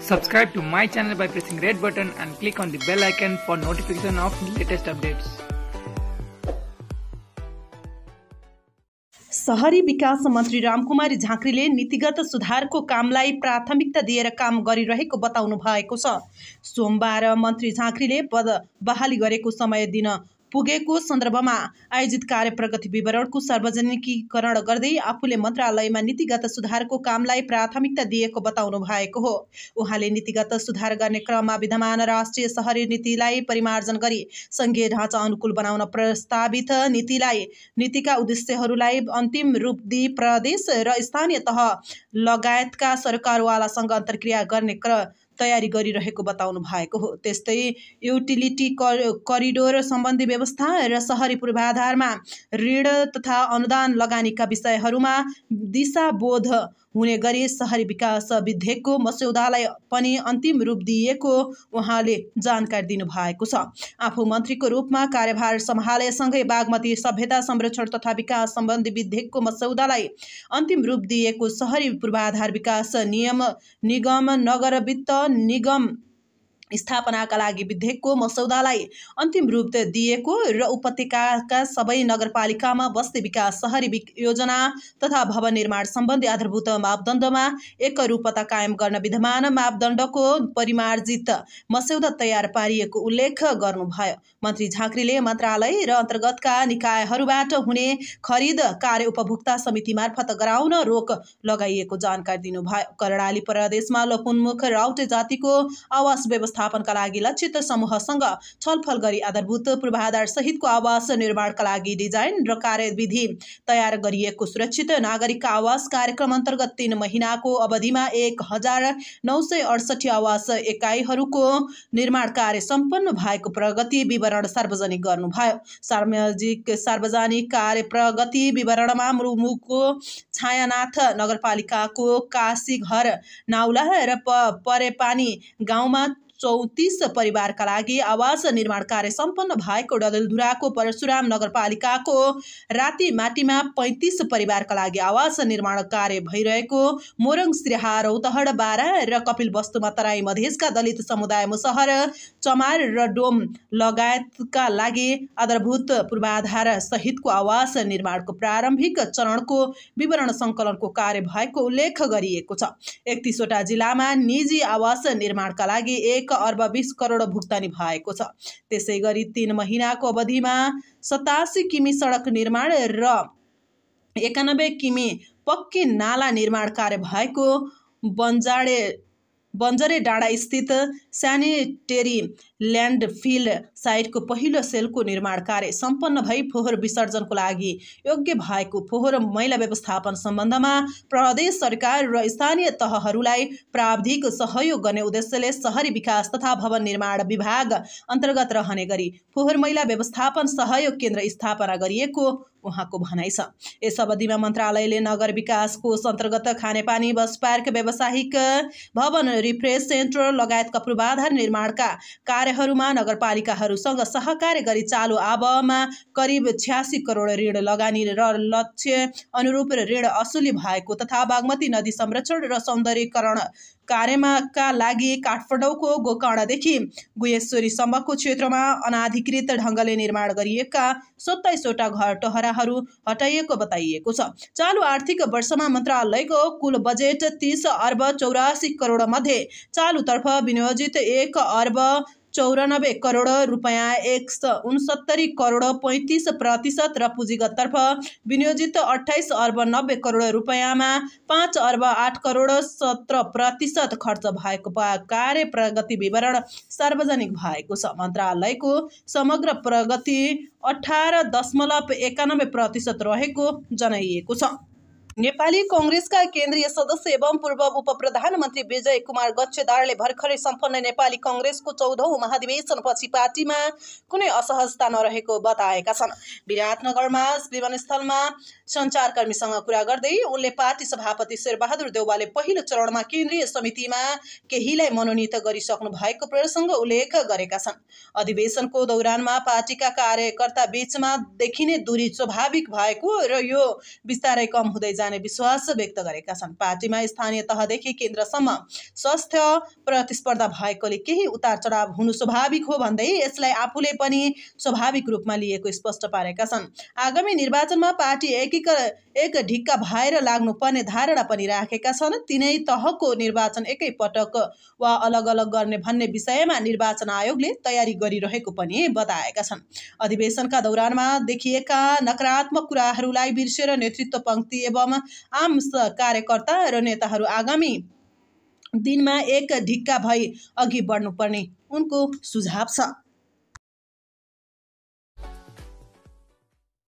Subscribe to my channel by pressing red button and click on the bell icon for notification of latest updates. सहरी विकास मन्त्री रामकुमारी झाँक्रीले नीतिगत सुधारको कामलाई प्राथमिकता दिएर काम गरिरहेको बताउनु भएको छ सोमबार मन्त्री झाँक्रीले पद बहाली गरेको समय दिन पुगेको सन्दर्भमा आयोजित कार्य प्रगति विवरणको सार्वजनिकीकरण गर्दै आफूले मन्त्रालयमा नीतिगत सुधारको कामलाई प्राथमिकता दिएको बताउनु भएको हो उहाँले नीतिगत सुधार गर्ने क्रममा विद्यमान राष्ट्रिय सहरी नीतिलाई परिमार्जन गरी सङ्घीय ढाँचा अनुकूल बनाउन प्रस्तावित नीतिलाई नीतिका उद्देश्यहरूलाई अन्तिम रूप दिई प्रदेश र स्थानीय तह लगायतका सरकारवालासँग अन्तर्क्रिया गर्ने क्र तयारी गरिरहेको बताउनु भएको हो त्यस्तै युटिलिटी करिडोर सम्बन्धी व्यवस्था र सहरी पूर्वाधारमा ऋण तथा अनुदान लगानीका विषयहरूमा दिशाबोध हुने गरी सहरी विकास विधेयकको मस्यौदालाई पनि अन्तिम रूप दिएको उहाँले जानकारी दिनुभएको छ आफू मन्त्रीको रूपमा कार्यभार सम्हालेसँगै बागमती सभ्यता संरक्षण तथा विकास सम्बन्धी विधेयकको मस्यौदालाई अन्तिम रूप दिएको सहरी पूर्वाधार विकास नियम निगम नगर वित्त निगम स्थापनाका लागि विधेयकको मसौदालाई अन्तिम रूप दिएको र उपत्यकाका सबै नगरपालिकामा बस्ती विकास सहरी योजना तथा भवन निर्माण सम्बन्धी आधारभूत मापदण्डमा एकरूपता कायम गर्न विद्यमान मापदण्डको परिमार्जित मस्यौदा तयार पारिएको उल्लेख गर्नुभयो मन्त्री झाँक्रीले मन्त्रालय र अन्तर्गतका निकायहरूबाट हुने खरिद कार्य उपभोक्ता समिति मार्फत गराउन रोक लगाइएको जानकारी दिनुभयो कर्णाली प्रदेशमा लोपोन्मुख राउटे जातिको आवास व्यवस्था व्यवस्थापनका लागि लक्षित समूहसँग छलफल गरी आधारभूत पूर्वाधार सहितको आवास निर्माणका लागि डिजाइन र कार्यविधि तयार गरिएको सुरक्षित नागरिक आवास कार्यक्रम अन्तर्गत तीन महिनाको अवधिमा एक हजार नौ सय अडसठी आवास एकाइहरूको निर्माण कार्य सम्पन्न भएको प्रगति विवरण सार्वजनिक गर्नुभयो सामाजिक सार्वजनिक कार्य प्रगति विवरणमा मुमुको छायानाथ नगरपालिकाको काशी घर नाउला र परेपानी गाउँमा चौतिस परिवारका लागि आवास निर्माण कार्य सम्पन्न भएको डडेलधुराको परशुराम नगरपालिकाको राति माटीमा पैँतिस परिवारका लागि आवास निर्माण कार्य भइरहेको मोरङ सिराहा रौतहड बारा र कपिल वस्तुमा तराई मधेसका दलित समुदाय मुसहर चमार र डोम लगायतका लागि आधारभूत पूर्वाधार सहितको आवास निर्माणको प्रारम्भिक चरणको विवरण सङ्कलनको कार्य भएको उल्लेख गरिएको छ एकतिसवटा जिल्लामा निजी आवास निर्माणका लागि एक एक अर्ब बिस करोड भुक्तानी भएको छ त्यसै गरी तिन महिनाको अवधिमा सतासी किमी सडक निर्माण र एकानब्बे किमी पक्की नाला निर्माण कार्य भएको बन्जाडे बन्जरे डाँडा स्थित सेनिटेरी ल्यान्डफिल्ड साइटको पहिलो सेलको निर्माण कार्य सम्पन्न भई फोहोर विसर्जनको लागि योग्य भएको फोहोर मैला व्यवस्थापन सम्बन्धमा प्रदेश सरकार र स्थानीय तहहरूलाई प्राविधिक सहयोग गर्ने उद्देश्यले सहरी विकास तथा भवन निर्माण विभाग अन्तर्गत रहने गरी फोहोर मैला व्यवस्थापन सहयोग केन्द्र स्थापना गरिएको उहाँको भनाइ छ यस अवधिमा मन्त्रालयले नगर विकास कोष अन्तर्गत खानेपानी बस पार्क व्यावसायिक भवन रिफ्रेस सेन्टर लगायतका पूर्वाधार निर्माणका कार्यहरूमा नगरपालिकाहरूसँग सहकार्य गरी चालु आवमा करिब छ्यासी करोड ऋण लगानी र लक्ष्य अनुरूप ऋण असुली भएको तथा बागमती नदी संरक्षण र सौन्दर्यकरण कार्यमाका लागि काठमाडौँको गोकर्णदेखि गुहेश्वरीसम्मको क्षेत्रमा अनाधिकृत ढङ्गले निर्माण गरिएका सत्ताइसवटा घर टहराहरू हटाइएको बताइएको छ चालु आर्थिक वर्षमा मन्त्रालयको कुल बजेट तिस अर्ब चौरासी करोड मध्ये मध्ये चालुतर्फ विनियोजित एक अर्ब चौरानब्बे करोड रुपियाँ एक सय उनसत्तरी करोड पैँतिस प्रतिशत र पुँजीगततर्फ विनियोजित अठाइस अर्ब नब्बे करोड रुपियाँमा पाँच अर्ब आठ करोड सत्र प्रतिशत खर्च भएको कार्य प्रगति विवरण सार्वजनिक भएको छ मन्त्रालयको समग्र प्रगति अठार दशमलव एकानब्बे प्रतिशत रहेको जनाइएको छ नेपाली कङ्ग्रेसका केन्द्रीय सदस्य एवं पूर्व उप प्रधानमन्त्री विजय कुमार गच्छेदारले भर्खरै सम्पन्न नेपाली कङ्ग्रेसको चौधौँ महाधिवेशनपछि पार्टीमा कुनै असहजता नरहेको बताएका छन् विराटनगरमा विमानस्थलमा सञ्चारकर्मीसँग कुरा गर्दै उनले पार्टी सभापति शेरबहादुर देउवाले पहिलो चरणमा केन्द्रीय समितिमा केहीलाई मनोनित गरिसक्नु भएको प्रसङ्ग उल्लेख गरेका छन् अधिवेशनको दौरानमा पार्टीका कार्यकर्ता बिचमा देखिने दूरी स्वाभाविक भएको र यो बिस्तारै कम हुँदै जाने जाने विश्वास व्यक्त गरेका छन् पार्टीमा स्थानीय तहदेखि केन्द्रसम्म स्वास्थ्य प्रतिस्पर्धा भएकोले केही उतार चढाव हुनु स्वाभाविक हो भन्दै यसलाई आफूले पनि स्वाभाविक रूपमा लिएको स्पष्ट पारेका छन् आगामी निर्वाचनमा पार्टी एकीकर एक ढिक्का भएर लाग्नुपर्ने धारणा पनि राखेका छन् तिनै तहको निर्वाचन एकैपटक वा अलग अलग गर्ने भन्ने विषयमा निर्वाचन आयोगले तयारी गरिरहेको पनि बताएका छन् अधिवेशनका दौरानमा देखिएका नकारात्मक कुराहरूलाई बिर्सेर नेतृत्व पङ्क्ति एवं सभामा आम कार्यकर्ता र नेताहरू आगामी दिनमा एक ढिक्का भई अघि बढ्नुपर्ने उनको सुझाव छ